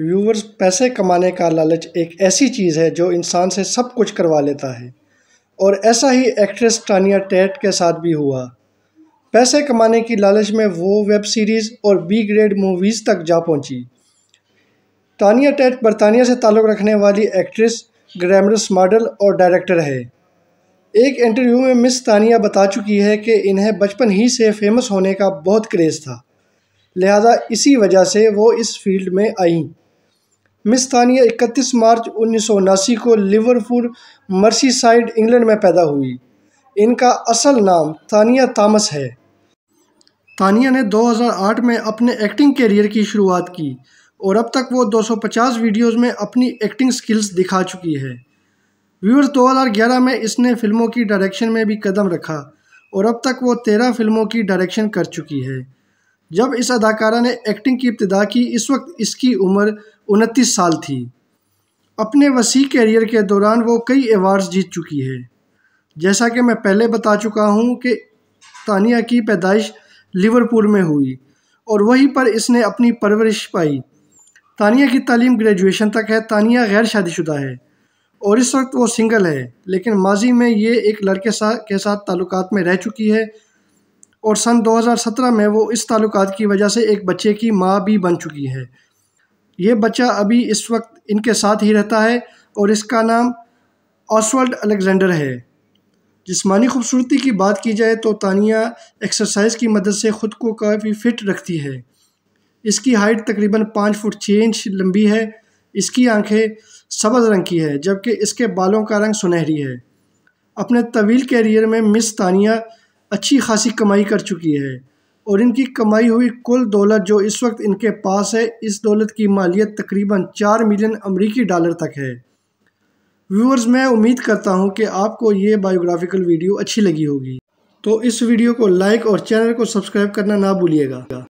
Viewers पैसे कमाने का लालच एक ऐसी चीज़ है जो इंसान से सब कुछ करवा लेता है और ऐसा ही एक्ट्रेस टानिया टेट के साथ भी हुआ पैसे कमाने की लालच में वो वेब सीरीज़ और बी ग्रेड मूवीज़ तक जा पहुंची। टानिया टेट बरतानिया से ताल्लुक़ रखने वाली एक्ट्रेस ग्रामरस मॉडल और डायरेक्टर है एक इंटरव्यू में मिस तानिया बता चुकी है कि इन्हें बचपन ही से फेमस होने का बहुत क्रेज़ था लिहाजा इसी वजह से वो इस फील्ड में आईं मिस तानिया 31 मार्च उन्नीस को लिवरपूल मर्सीसाइड इंग्लैंड में पैदा हुई इनका असल नाम तानिया तामस है तानिया ने 2008 में अपने एक्टिंग करियर की शुरुआत की और अब तक वो 250 वीडियोस में अपनी एक्टिंग स्किल्स दिखा चुकी है व्यूअर 2011 में इसने फिल्मों की डायरेक्शन में भी कदम रखा और अब तक वो तेरह फिल्मों की डायरेक्शन कर चुकी है जब इस अदाकारा ने एक्टिंग की इब्तदा की इस वक्त इसकी उम्र उनतीस साल थी अपने वसी कैरियर के दौरान वो कई अवार्ड्स जीत चुकी है जैसा कि मैं पहले बता चुका हूँ कि तानिया की पैदाइश लिवरपूल में हुई और वहीं पर इसने अपनी परवरिश पाई तानिया की तालीम ग्रेजुएशन तक है तानिया गैर शादीशुदा है और इस वक्त वो सिंगल है लेकिन माजी में ये एक लड़के सा, के साथ ताल्लुकात में रह चुकी है और सन 2017 में वो इस ताल्लुकात की वजह से एक बच्चे की माँ भी बन चुकी है ये बच्चा अभी इस वक्त इनके साथ ही रहता है और इसका नाम ऑसवर्ल्ड अलेक्जेंडर है जिसमानी खूबसूरती की बात की जाए तो तानिया एक्सरसाइज की मदद से ख़ुद को काफ़ी फ़िट रखती है इसकी हाइट तकरीबन पाँच फुट छः इंच लंबी है इसकी आंखें सबज रंग की है जबकि इसके बालों का रंग सुनहरी है अपने तवील कैरियर में मिस तानिया अच्छी खासी कमाई कर चुकी है और इनकी कमाई हुई कुल दौलत जो इस वक्त इनके पास है इस दौलत की मालियत तकरीबन चार मिलियन अमरीकी डॉलर तक है व्यूअर्स मैं उम्मीद करता हूँ कि आपको ये बायोग्राफिकल वीडियो अच्छी लगी होगी तो इस वीडियो को लाइक और चैनल को सब्सक्राइब करना ना भूलिएगा